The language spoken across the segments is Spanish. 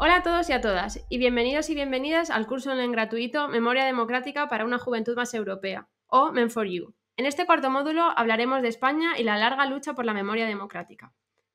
Hola a todos y a todas, y bienvenidos y bienvenidas al curso online gratuito Memoria Democrática para una Juventud Más Europea, o Mem for You. En este cuarto módulo hablaremos de España y la larga lucha por la memoria democrática.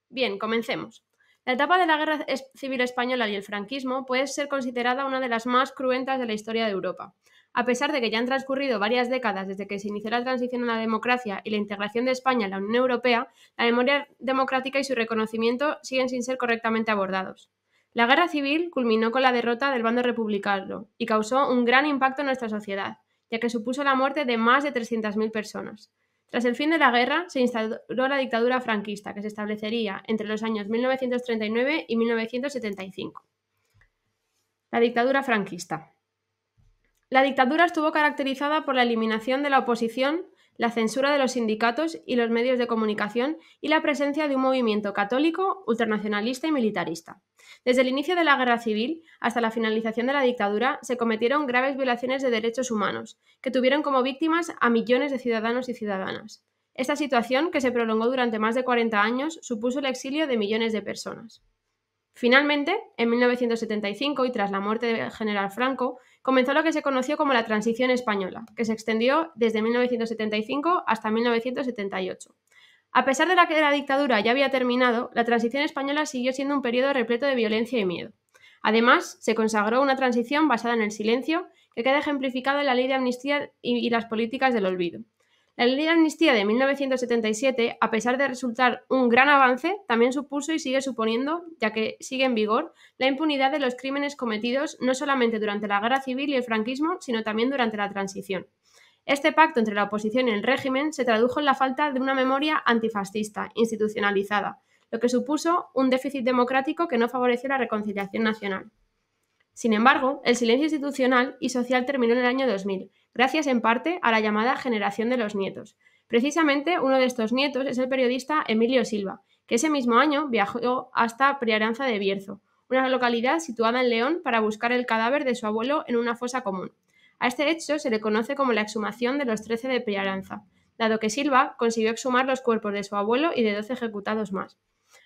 Bien, comencemos. La etapa de la Guerra Civil Española y el franquismo puede ser considerada una de las más cruentas de la historia de Europa, a pesar de que ya han transcurrido varias décadas desde que se inició la transición a la democracia y la integración de España en la Unión Europea, la memoria democrática y su reconocimiento siguen sin ser correctamente abordados. La guerra civil culminó con la derrota del bando republicano y causó un gran impacto en nuestra sociedad, ya que supuso la muerte de más de 300.000 personas. Tras el fin de la guerra, se instauró la dictadura franquista, que se establecería entre los años 1939 y 1975. La dictadura franquista. La dictadura estuvo caracterizada por la eliminación de la oposición, la censura de los sindicatos y los medios de comunicación y la presencia de un movimiento católico, ultranacionalista y militarista. Desde el inicio de la guerra civil hasta la finalización de la dictadura se cometieron graves violaciones de derechos humanos, que tuvieron como víctimas a millones de ciudadanos y ciudadanas. Esta situación, que se prolongó durante más de 40 años, supuso el exilio de millones de personas. Finalmente, en 1975 y tras la muerte del general Franco, comenzó lo que se conoció como la Transición Española, que se extendió desde 1975 hasta 1978. A pesar de que la dictadura ya había terminado, la Transición Española siguió siendo un periodo repleto de violencia y miedo. Además, se consagró una transición basada en el silencio, que queda ejemplificado en la ley de amnistía y las políticas del olvido, la ley de amnistía de 1977, a pesar de resultar un gran avance, también supuso y sigue suponiendo, ya que sigue en vigor, la impunidad de los crímenes cometidos no solamente durante la guerra civil y el franquismo, sino también durante la transición. Este pacto entre la oposición y el régimen se tradujo en la falta de una memoria antifascista, institucionalizada, lo que supuso un déficit democrático que no favoreció la reconciliación nacional. Sin embargo, el silencio institucional y social terminó en el año 2000, gracias en parte a la llamada generación de los nietos. Precisamente uno de estos nietos es el periodista Emilio Silva, que ese mismo año viajó hasta Priaranza de Bierzo, una localidad situada en León, para buscar el cadáver de su abuelo en una fosa común. A este hecho se le conoce como la exhumación de los 13 de Priaranza, dado que Silva consiguió exhumar los cuerpos de su abuelo y de 12 ejecutados más.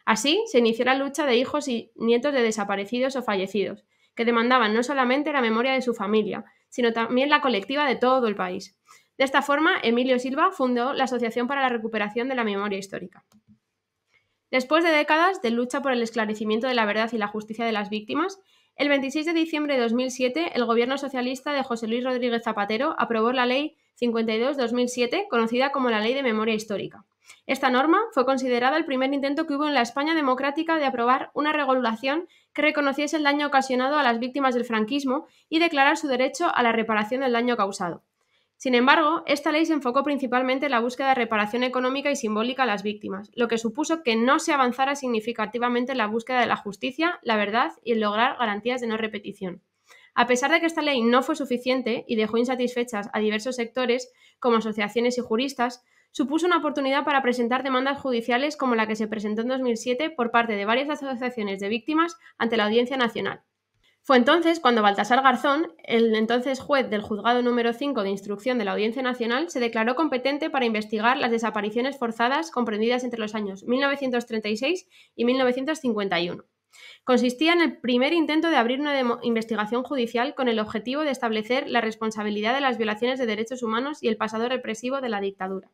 Así se inició la lucha de hijos y nietos de desaparecidos o fallecidos, que demandaban no solamente la memoria de su familia, sino también la colectiva de todo el país. De esta forma, Emilio Silva fundó la Asociación para la Recuperación de la Memoria Histórica. Después de décadas de lucha por el esclarecimiento de la verdad y la justicia de las víctimas, el 26 de diciembre de 2007, el gobierno socialista de José Luis Rodríguez Zapatero aprobó la Ley 52-2007, conocida como la Ley de Memoria Histórica. Esta norma fue considerada el primer intento que hubo en la España democrática de aprobar una regulación que reconociese el daño ocasionado a las víctimas del franquismo y declarar su derecho a la reparación del daño causado. Sin embargo, esta ley se enfocó principalmente en la búsqueda de reparación económica y simbólica a las víctimas, lo que supuso que no se avanzara significativamente en la búsqueda de la justicia, la verdad y el lograr garantías de no repetición. A pesar de que esta ley no fue suficiente y dejó insatisfechas a diversos sectores, como asociaciones y juristas, supuso una oportunidad para presentar demandas judiciales como la que se presentó en 2007 por parte de varias asociaciones de víctimas ante la Audiencia Nacional. Fue entonces cuando Baltasar Garzón, el entonces juez del juzgado número 5 de instrucción de la Audiencia Nacional, se declaró competente para investigar las desapariciones forzadas comprendidas entre los años 1936 y 1951. Consistía en el primer intento de abrir una investigación judicial con el objetivo de establecer la responsabilidad de las violaciones de derechos humanos y el pasado represivo de la dictadura,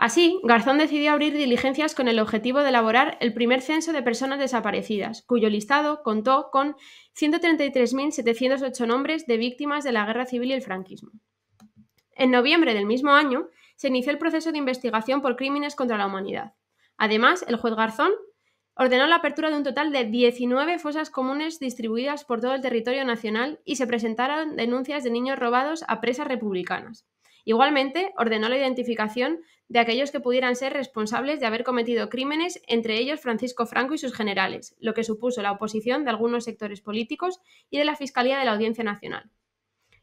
Así, Garzón decidió abrir diligencias con el objetivo de elaborar el primer censo de personas desaparecidas, cuyo listado contó con 133.708 nombres de víctimas de la guerra civil y el franquismo. En noviembre del mismo año, se inició el proceso de investigación por crímenes contra la humanidad. Además, el juez Garzón ordenó la apertura de un total de 19 fosas comunes distribuidas por todo el territorio nacional y se presentaron denuncias de niños robados a presas republicanas. Igualmente, ordenó la identificación de aquellos que pudieran ser responsables de haber cometido crímenes, entre ellos Francisco Franco y sus generales, lo que supuso la oposición de algunos sectores políticos y de la Fiscalía de la Audiencia Nacional.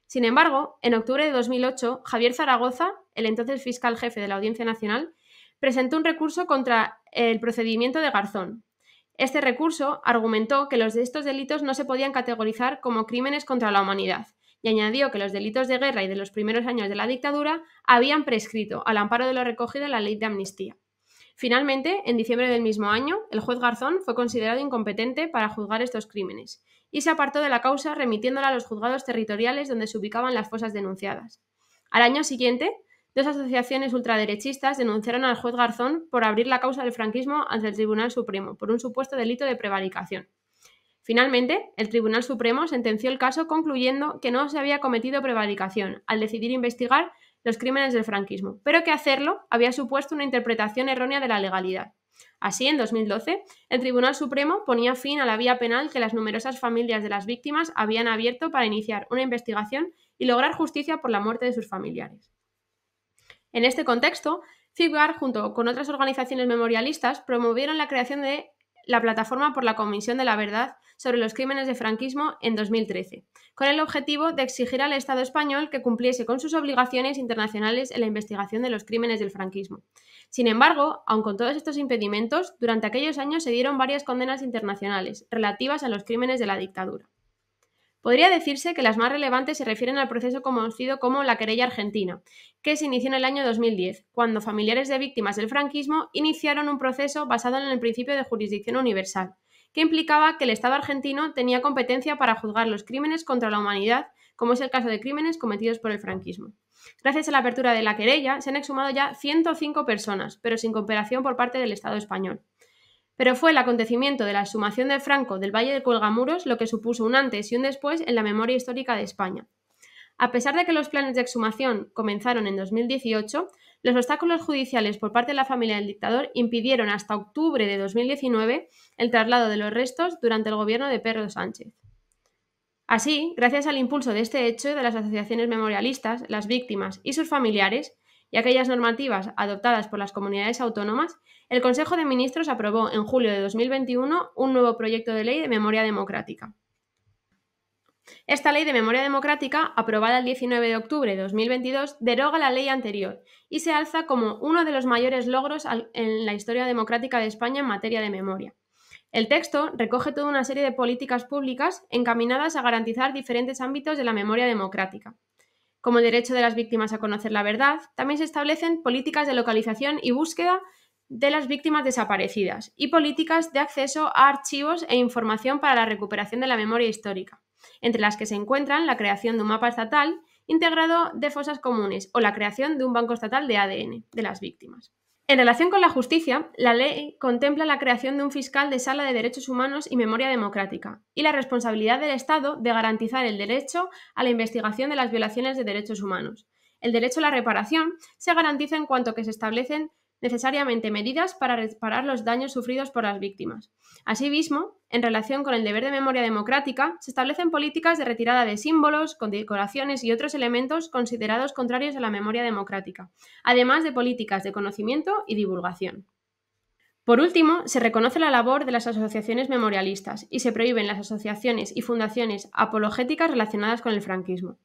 Sin embargo, en octubre de 2008, Javier Zaragoza, el entonces fiscal jefe de la Audiencia Nacional, presentó un recurso contra el procedimiento de Garzón. Este recurso argumentó que los de estos delitos no se podían categorizar como crímenes contra la humanidad, y añadió que los delitos de guerra y de los primeros años de la dictadura habían prescrito al amparo de lo recogido en la ley de amnistía. Finalmente, en diciembre del mismo año, el juez Garzón fue considerado incompetente para juzgar estos crímenes y se apartó de la causa remitiéndola a los juzgados territoriales donde se ubicaban las fosas denunciadas. Al año siguiente, dos asociaciones ultraderechistas denunciaron al juez Garzón por abrir la causa del franquismo ante el Tribunal Supremo por un supuesto delito de prevaricación. Finalmente, el Tribunal Supremo sentenció el caso concluyendo que no se había cometido prevaricación al decidir investigar los crímenes del franquismo, pero que hacerlo había supuesto una interpretación errónea de la legalidad. Así, en 2012, el Tribunal Supremo ponía fin a la vía penal que las numerosas familias de las víctimas habían abierto para iniciar una investigación y lograr justicia por la muerte de sus familiares. En este contexto, CIGAR, junto con otras organizaciones memorialistas, promovieron la creación de la Plataforma por la Comisión de la Verdad sobre los Crímenes de Franquismo en 2013, con el objetivo de exigir al Estado español que cumpliese con sus obligaciones internacionales en la investigación de los crímenes del franquismo. Sin embargo, aun con todos estos impedimentos, durante aquellos años se dieron varias condenas internacionales relativas a los crímenes de la dictadura. Podría decirse que las más relevantes se refieren al proceso conocido como la querella argentina, que se inició en el año 2010, cuando familiares de víctimas del franquismo iniciaron un proceso basado en el principio de jurisdicción universal, que implicaba que el Estado argentino tenía competencia para juzgar los crímenes contra la humanidad, como es el caso de crímenes cometidos por el franquismo. Gracias a la apertura de la querella, se han exhumado ya 105 personas, pero sin cooperación por parte del Estado español. Pero fue el acontecimiento de la exhumación de Franco del Valle de Colgamuros lo que supuso un antes y un después en la memoria histórica de España. A pesar de que los planes de exhumación comenzaron en 2018, los obstáculos judiciales por parte de la familia del dictador impidieron hasta octubre de 2019 el traslado de los restos durante el gobierno de Pedro Sánchez. Así, gracias al impulso de este hecho de las asociaciones memorialistas, las víctimas y sus familiares, y aquellas normativas adoptadas por las comunidades autónomas, el Consejo de Ministros aprobó en julio de 2021 un nuevo proyecto de ley de memoria democrática. Esta ley de memoria democrática, aprobada el 19 de octubre de 2022, deroga la ley anterior y se alza como uno de los mayores logros en la historia democrática de España en materia de memoria. El texto recoge toda una serie de políticas públicas encaminadas a garantizar diferentes ámbitos de la memoria democrática, como el derecho de las víctimas a conocer la verdad, también se establecen políticas de localización y búsqueda de las víctimas desaparecidas y políticas de acceso a archivos e información para la recuperación de la memoria histórica, entre las que se encuentran la creación de un mapa estatal integrado de fosas comunes o la creación de un banco estatal de ADN de las víctimas. En relación con la justicia, la ley contempla la creación de un fiscal de sala de derechos humanos y memoria democrática y la responsabilidad del Estado de garantizar el derecho a la investigación de las violaciones de derechos humanos. El derecho a la reparación se garantiza en cuanto que se establecen necesariamente medidas para reparar los daños sufridos por las víctimas. Asimismo, en relación con el deber de memoria democrática, se establecen políticas de retirada de símbolos, condecoraciones y otros elementos considerados contrarios a la memoria democrática, además de políticas de conocimiento y divulgación. Por último, se reconoce la labor de las asociaciones memorialistas y se prohíben las asociaciones y fundaciones apologéticas relacionadas con el franquismo.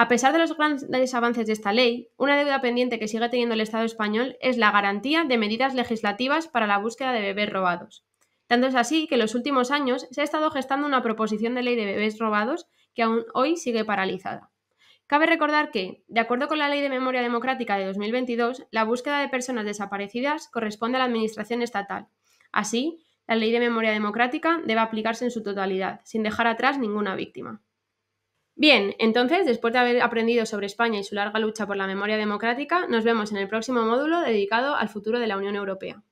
A pesar de los grandes avances de esta ley, una deuda pendiente que sigue teniendo el Estado español es la garantía de medidas legislativas para la búsqueda de bebés robados. Tanto es así que en los últimos años se ha estado gestando una proposición de ley de bebés robados que aún hoy sigue paralizada. Cabe recordar que, de acuerdo con la Ley de Memoria Democrática de 2022, la búsqueda de personas desaparecidas corresponde a la Administración estatal. Así, la Ley de Memoria Democrática debe aplicarse en su totalidad, sin dejar atrás ninguna víctima. Bien, entonces, después de haber aprendido sobre España y su larga lucha por la memoria democrática, nos vemos en el próximo módulo dedicado al futuro de la Unión Europea.